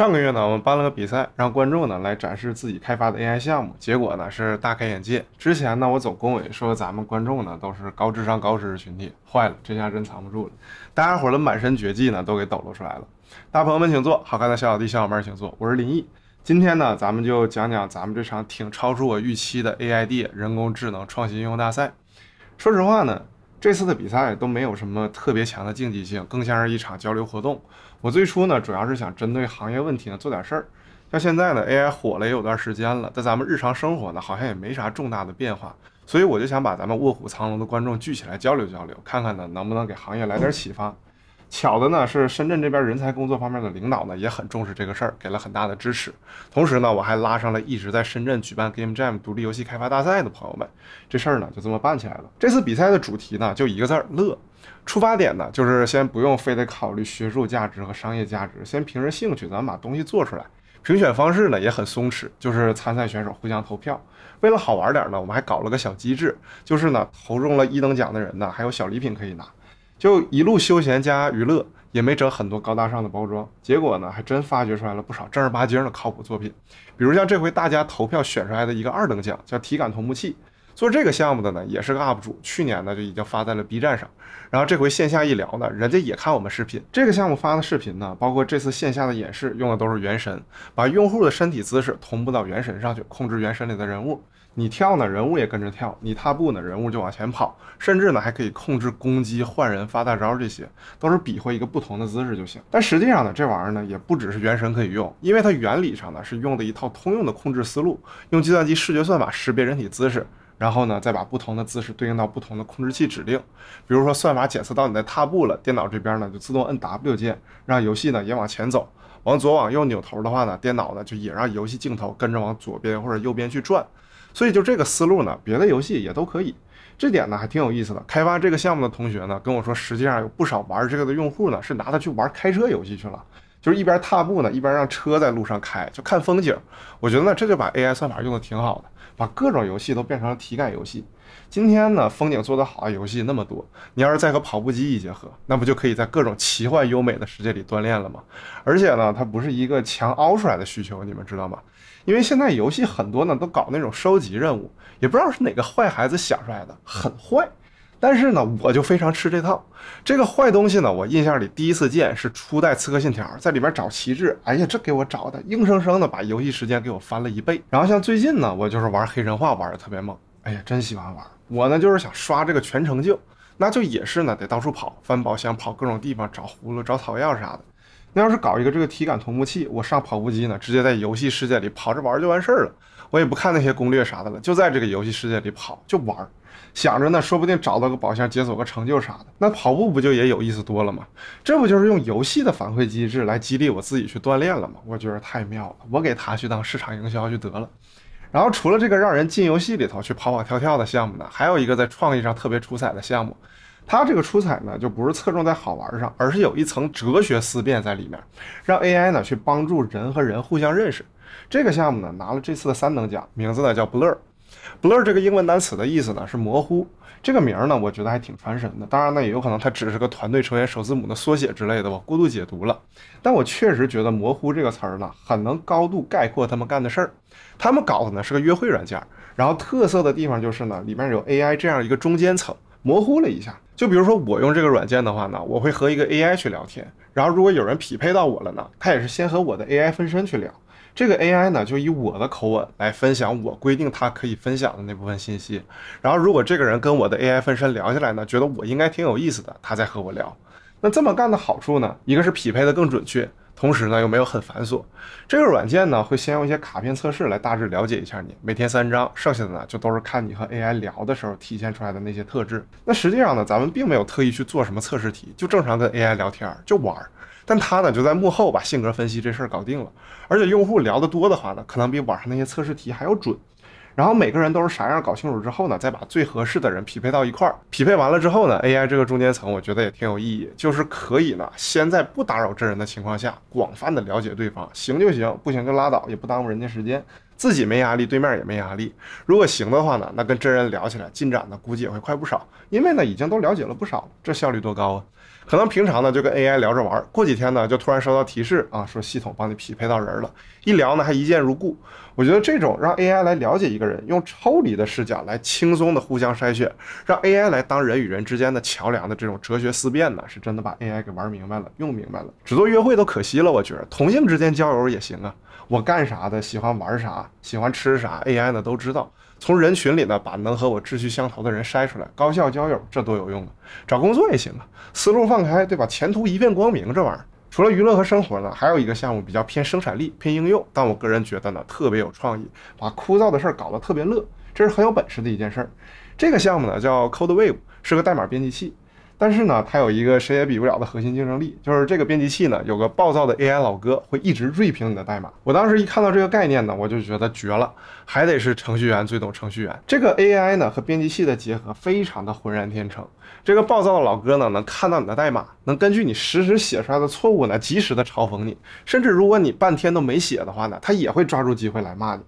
上个月呢，我们办了个比赛，让观众呢来展示自己开发的 AI 项目，结果呢是大开眼界。之前呢，我总恭维说咱们观众呢都是高智商高知识群体，坏了，这下真藏不住了，大家伙的满身绝技呢都给抖露出来了。大朋友们请坐，好看的小小弟、小伙伴请坐，我是林毅。今天呢，咱们就讲讲咱们这场挺超出我预期的 AID 人工智能创新应用大赛。说实话呢。这次的比赛都没有什么特别强的竞技性，更像是一场交流活动。我最初呢，主要是想针对行业问题呢做点事儿。像现在呢，AI 火了也有段时间了，但咱们日常生活呢好像也没啥重大的变化，所以我就想把咱们卧虎藏龙的观众聚起来交流交流，看看呢能不能给行业来点启发。巧的呢是深圳这边人才工作方面的领导呢也很重视这个事儿，给了很大的支持。同时呢我还拉上了一直在深圳举办 Game Jam 独立游戏开发大赛的朋友们，这事儿呢就这么办起来了。这次比赛的主题呢就一个字儿乐，出发点呢就是先不用非得考虑学术价值和商业价值，先凭着兴趣咱们把东西做出来。评选方式呢也很松弛，就是参赛选手互相投票。为了好玩点儿呢，我们还搞了个小机制，就是呢投中了一等奖的人呢还有小礼品可以拿。就一路休闲加娱乐，也没整很多高大上的包装，结果呢，还真发掘出来了不少正儿八经的靠谱作品，比如像这回大家投票选出来的一个二等奖，叫体感同步器。做这个项目的呢，也是个 UP 主，去年呢就已经发在了 B 站上，然后这回线下一聊呢，人家也看我们视频。这个项目发的视频呢，包括这次线下的演示，用的都是原神，把用户的身体姿势同步到原神上去，控制原神里的人物。你跳呢，人物也跟着跳；你踏步呢，人物就往前跑。甚至呢，还可以控制攻击、换人、发大招，这些都是比划一个不同的姿势就行。但实际上呢，这玩意儿呢也不只是原神可以用，因为它原理上呢是用的一套通用的控制思路，用计算机视觉算法识别人体姿势。然后呢，再把不同的姿势对应到不同的控制器指令，比如说算法检测到你在踏步了，电脑这边呢就自动摁 W 键，让游戏呢也往前走，往左往右扭头的话呢，电脑呢就也让游戏镜头跟着往左边或者右边去转。所以就这个思路呢，别的游戏也都可以。这点呢还挺有意思的。开发这个项目的同学呢跟我说，实际上有不少玩这个的用户呢是拿它去玩开车游戏去了。就是一边踏步呢，一边让车在路上开，就看风景。我觉得呢，这就把 AI 算法用的挺好的，把各种游戏都变成了体感游戏。今天呢，风景做得好的游戏那么多，你要是再和跑步机一结合，那不就可以在各种奇幻优美的世界里锻炼了吗？而且呢，它不是一个强凹出来的需求，你们知道吗？因为现在游戏很多呢，都搞那种收集任务，也不知道是哪个坏孩子想出来的，很坏。但是呢，我就非常吃这套。这个坏东西呢，我印象里第一次见是初代《刺客信条》在里边找旗帜。哎呀，这给我找的，硬生生的把游戏时间给我翻了一倍。然后像最近呢，我就是玩《黑神话》玩的特别猛。哎呀，真喜欢玩。我呢就是想刷这个全成就，那就也是呢，得到处跑，翻宝箱，跑各种地方找葫芦、找草药啥的。那要是搞一个这个体感同步器，我上跑步机呢，直接在游戏世界里跑着玩就完事儿了，我也不看那些攻略啥的了，就在这个游戏世界里跑就玩儿，想着呢，说不定找到个宝箱，解锁个成就啥的，那跑步不就也有意思多了吗？这不就是用游戏的反馈机制来激励我自己去锻炼了吗？我觉得太妙了，我给他去当市场营销去得了。然后除了这个让人进游戏里头去跑跑跳跳的项目呢，还有一个在创意上特别出彩的项目，它这个出彩呢就不是侧重在好玩上，而是有一层哲学思辨在里面，让 AI 呢去帮助人和人互相认识。这个项目呢拿了这次的三等奖，名字呢叫 Blur。Blur 这个英文单词的意思呢是模糊，这个名儿呢我觉得还挺传神的。当然呢也有可能它只是个团队成员首字母的缩写之类的我过度解读了。但我确实觉得“模糊”这个词儿呢，很能高度概括他们干的事儿。他们搞的呢是个约会软件，然后特色的地方就是呢里面有 AI 这样一个中间层，模糊了一下。就比如说我用这个软件的话呢，我会和一个 AI 去聊天，然后如果有人匹配到我了呢，他也是先和我的 AI 分身去聊。这个 AI 呢，就以我的口吻来分享我规定它可以分享的那部分信息。然后，如果这个人跟我的 AI 分身聊下来呢，觉得我应该挺有意思的，他再和我聊。那这么干的好处呢，一个是匹配的更准确，同时呢又没有很繁琐。这个软件呢，会先用一些卡片测试来大致了解一下你，每天三张，剩下的呢就都是看你和 AI 聊的时候体现出来的那些特质。那实际上呢，咱们并没有特意去做什么测试题，就正常跟 AI 聊天，就玩儿。但他呢，就在幕后把性格分析这事儿搞定了，而且用户聊得多的话呢，可能比网上那些测试题还要准。然后每个人都是啥样，搞清楚之后呢，再把最合适的人匹配到一块儿。匹配完了之后呢，AI 这个中间层，我觉得也挺有意义，就是可以呢，先在不打扰真人的情况下，广泛的了解对方，行就行，不行就拉倒，也不耽误人家时间。自己没压力，对面也没压力。如果行的话呢，那跟真人聊起来，进展呢估计也会快不少。因为呢，已经都了解了不少了，这效率多高啊！可能平常呢就跟 AI 聊着玩，过几天呢就突然收到提示啊，说系统帮你匹配到人了。一聊呢还一见如故。我觉得这种让 AI 来了解一个人，用抽离的视角来轻松的互相筛选，让 AI 来当人与人之间的桥梁的这种哲学思辨呢，是真的把 AI 给玩明白了、用明白了。只做约会都可惜了，我觉得同性之间交友也行啊。我干啥的，喜欢玩啥，喜欢吃啥，AI 呢都知道。从人群里呢，把能和我志趣相投的人筛出来，高效交友，这多有用啊！找工作也行啊，思路放开，对吧？前途一片光明，这玩意儿。除了娱乐和生活呢，还有一个项目比较偏生产力，偏应用。但我个人觉得呢，特别有创意，把枯燥的事儿搞得特别乐，这是很有本事的一件事儿。这个项目呢，叫 Code Wave，是个代码编辑器。但是呢，它有一个谁也比不了的核心竞争力，就是这个编辑器呢，有个暴躁的 AI 老哥会一直锐评你的代码。我当时一看到这个概念呢，我就觉得绝了，还得是程序员最懂程序员。这个 AI 呢和编辑器的结合非常的浑然天成。这个暴躁的老哥呢，能看到你的代码，能根据你实时写出来的错误呢，及时的嘲讽你。甚至如果你半天都没写的话呢，他也会抓住机会来骂你。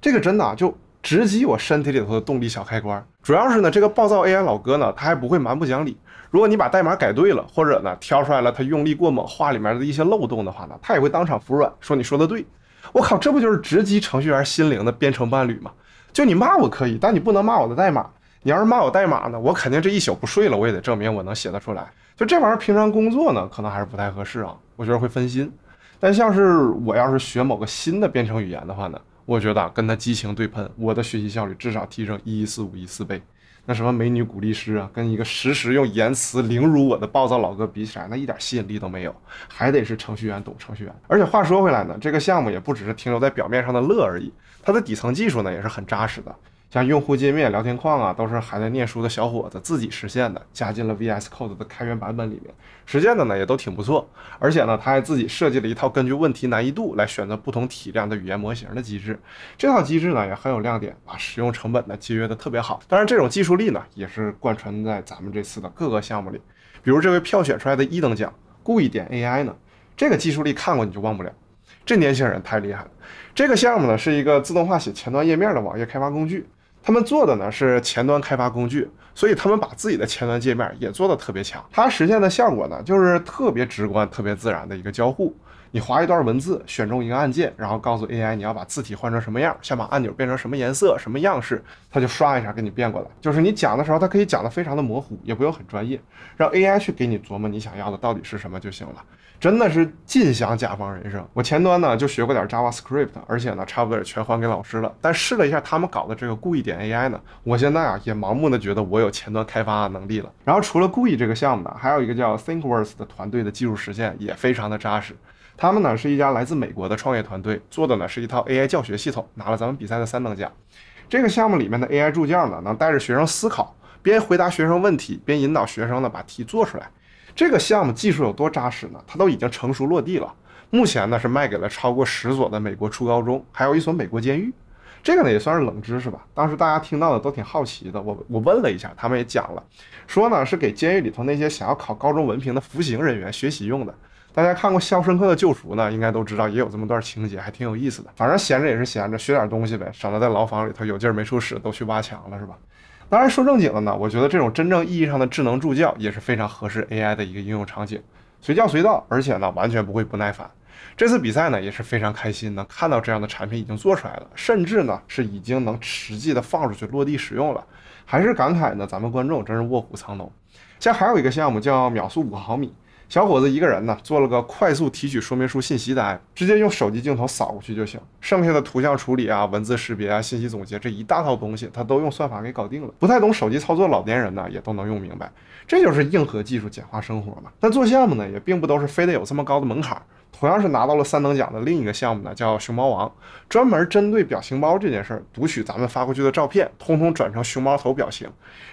这个真的啊、就。直击我身体里头的动力小开关。主要是呢，这个暴躁 AI 老哥呢，他还不会蛮不讲理。如果你把代码改对了，或者呢挑出来了他用力过猛、话里面的一些漏洞的话呢，他也会当场服软，说你说的对。我靠，这不就是直击程序员心灵的编程伴侣吗？就你骂我可以，但你不能骂我的代码。你要是骂我代码呢，我肯定这一宿不睡了，我也得证明我能写得出来。就这玩意儿，平常工作呢，可能还是不太合适啊，我觉得会分心。但像是我要是学某个新的编程语言的话呢？我觉得啊，跟他激情对喷，我的学习效率至少提升一一四五一四倍。那什么美女鼓励师啊，跟一个时时用言辞凌辱我的暴躁老哥比起来，那一点吸引力都没有，还得是程序员懂程序员。而且话说回来呢，这个项目也不只是停留在表面上的乐而已，它的底层技术呢也是很扎实的。像用户界面、聊天框啊，都是还在念书的小伙子自己实现的，加进了 VS Code 的开源版本里面，实现的呢也都挺不错。而且呢，他还自己设计了一套根据问题难易度来选择不同体量的语言模型的机制，这套机制呢也很有亮点，把使用成本呢节约的特别好。当然，这种技术力呢也是贯穿在咱们这次的各个项目里，比如这位票选出来的一等奖，故意点 AI 呢，这个技术力看过你就忘不了，这年轻人太厉害了。这个项目呢是一个自动化写前端页面的网页开发工具。他们做的呢是前端开发工具，所以他们把自己的前端界面也做的特别强。它实现的效果呢，就是特别直观、特别自然的一个交互。你划一段文字，选中一个按键，然后告诉 AI 你要把字体换成什么样，想把按钮变成什么颜色、什么样式，它就刷一下给你变过来。就是你讲的时候，它可以讲的非常的模糊，也不用很专业，让 AI 去给你琢磨你想要的到底是什么就行了。真的是尽享甲方人生。我前端呢就学过点 JavaScript，而且呢差不多也全还给老师了。但试了一下他们搞的这个故意点 AI 呢，我现在啊也盲目的觉得我有前端开发的能力了。然后除了故意这个项目呢，还有一个叫 t h i n k w o r t s 的团队的技术实现也非常的扎实。他们呢是一家来自美国的创业团队，做的呢是一套 AI 教学系统，拿了咱们比赛的三等奖。这个项目里面的 AI 助教呢，能带着学生思考，边回答学生问题，边引导学生呢把题做出来。这个项目技术有多扎实呢？它都已经成熟落地了。目前呢是卖给了超过十所的美国初高中，还有一所美国监狱。这个呢也算是冷知识吧，当时大家听到的都挺好奇的。我我问了一下，他们也讲了，说呢是给监狱里头那些想要考高中文凭的服刑人员学习用的。大家看过《肖申克的救赎》呢，应该都知道也有这么段情节，还挺有意思的。反正闲着也是闲着，学点东西呗，省得在牢房里头有劲儿没处使，都去挖墙了，是吧？当然说正经的呢，我觉得这种真正意义上的智能助教也是非常合适 AI 的一个应用场景，随叫随到，而且呢完全不会不耐烦。这次比赛呢也是非常开心，能看到这样的产品已经做出来了，甚至呢是已经能实际的放出去落地使用了。还是感慨呢，咱们观众真是卧虎藏龙。像还有一个项目叫秒速五毫米。小伙子一个人呢，做了个快速提取说明书信息的 app，直接用手机镜头扫过去就行。剩下的图像处理啊、文字识别啊、信息总结这一大套东西，他都用算法给搞定了。不太懂手机操作老年人呢，也都能用明白。这就是硬核技术简化生活嘛。但做项目呢，也并不都是非得有这么高的门槛。同样是拿到了三等奖的另一个项目呢，叫熊猫王，专门针对表情包这件事儿，读取咱们发过去的照片，通通转成熊猫头表情。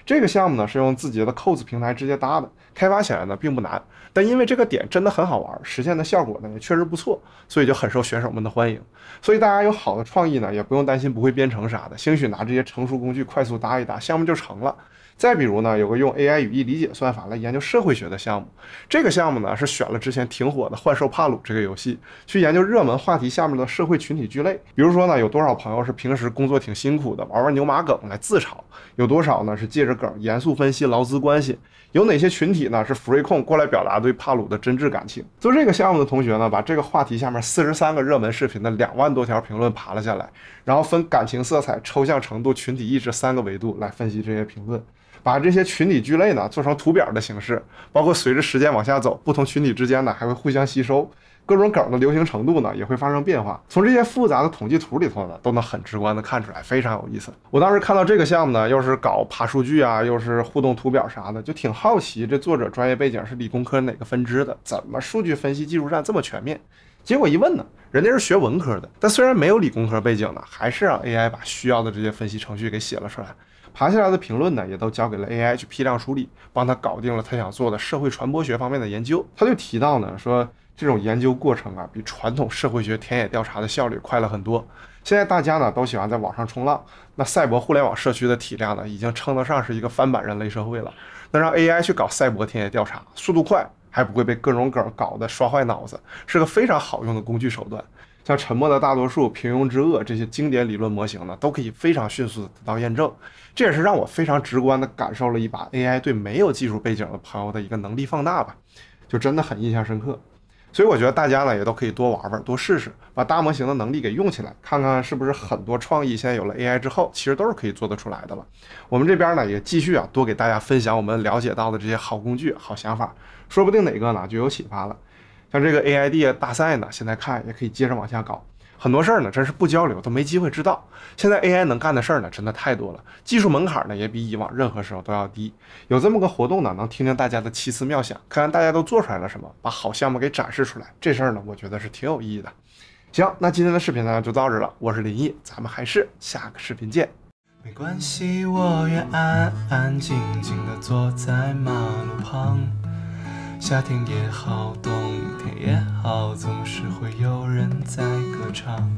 这个项目呢是用自己的扣子平台直接搭的，开发起来呢并不难，但因为这个点真的很好玩，实现的效果呢也确实不错，所以就很受选手们的欢迎。所以大家有好的创意呢，也不用担心不会编程啥的，兴许拿这些成熟工具快速搭一搭，项目就成了。再比如呢，有个用 AI 语义理解算法来研究社会学的项目。这个项目呢是选了之前挺火的《幻兽帕鲁》这个游戏，去研究热门话题下面的社会群体聚类。比如说呢，有多少朋友是平时工作挺辛苦的，玩玩牛马梗来自嘲；有多少呢是借着梗严肃分析劳资关系；有哪些群体呢是 e 瑞控过来表达对帕鲁的真挚感情。做这个项目的同学呢，把这个话题下面四十三个热门视频的两万多条评论爬了下来，然后分感情色彩、抽象程度、群体意志三个维度来分析这些评论。把这些群体聚类呢做成图表的形式，包括随着时间往下走，不同群体之间呢还会互相吸收，各种梗的流行程度呢也会发生变化。从这些复杂的统计图里头呢，都能很直观的看出来，非常有意思。我当时看到这个项目呢，又是搞爬数据啊，又是互动图表啥的，就挺好奇这作者专业背景是理工科哪个分支的，怎么数据分析技术栈这么全面？结果一问呢，人家是学文科的，但虽然没有理工科背景呢，还是让 AI 把需要的这些分析程序给写了出来。爬下来的评论呢，也都交给了 AI 去批量处理，帮他搞定了他想做的社会传播学方面的研究。他就提到呢，说这种研究过程啊，比传统社会学田野调查的效率快了很多。现在大家呢都喜欢在网上冲浪，那赛博互联网社区的体量呢，已经称得上是一个翻版人类社会了。那让 AI 去搞赛博田野调查，速度快。还不会被各种梗搞得刷坏脑子，是个非常好用的工具手段。像沉默的大多数、平庸之恶这些经典理论模型呢，都可以非常迅速的得到验证。这也是让我非常直观的感受了一把 AI 对没有技术背景的朋友的一个能力放大吧，就真的很印象深刻。所以我觉得大家呢也都可以多玩玩，多试试，把大模型的能力给用起来，看看是不是很多创意，现在有了 AI 之后，其实都是可以做得出来的了。我们这边呢也继续啊，多给大家分享我们了解到的这些好工具、好想法，说不定哪个呢就有启发了。像这个 AID 大赛呢，现在看也可以接着往下搞。很多事儿呢，真是不交流都没机会知道。现在 AI 能干的事儿呢，真的太多了，技术门槛呢也比以往任何时候都要低。有这么个活动呢，能听听大家的奇思妙想，看看大家都做出来了什么，把好项目给展示出来，这事儿呢，我觉得是挺有意义的。行，那今天的视频呢就到这了，我是林毅，咱们还是下个视频见。没关系，我愿安安静静的坐在马路旁。夏天也好，冬天也好，总是会有人在歌唱。